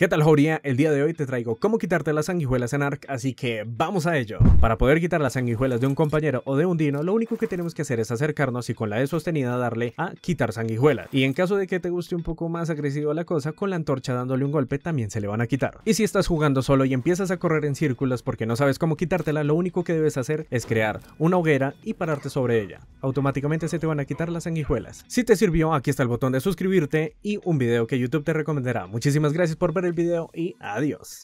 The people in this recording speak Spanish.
¿Qué tal, Joría? El día de hoy te traigo cómo quitarte las sanguijuelas en Ark, así que vamos a ello. Para poder quitar las sanguijuelas de un compañero o de un dino, lo único que tenemos que hacer es acercarnos y con la E sostenida darle a quitar sanguijuelas. Y en caso de que te guste un poco más agresivo la cosa, con la antorcha dándole un golpe también se le van a quitar. Y si estás jugando solo y empiezas a correr en círculos porque no sabes cómo quitártela, lo único que debes hacer es crear una hoguera y pararte sobre ella. Automáticamente se te van a quitar las sanguijuelas. Si te sirvió, aquí está el botón de suscribirte y un video que YouTube te recomendará. Muchísimas gracias por ver video y adiós.